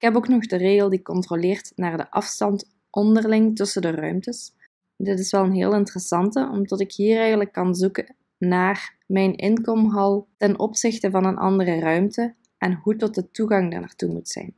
Ik heb ook nog de regel die controleert naar de afstand onderling tussen de ruimtes. Dit is wel een heel interessante, omdat ik hier eigenlijk kan zoeken naar mijn inkomhal ten opzichte van een andere ruimte en hoe tot de toegang naartoe moet zijn.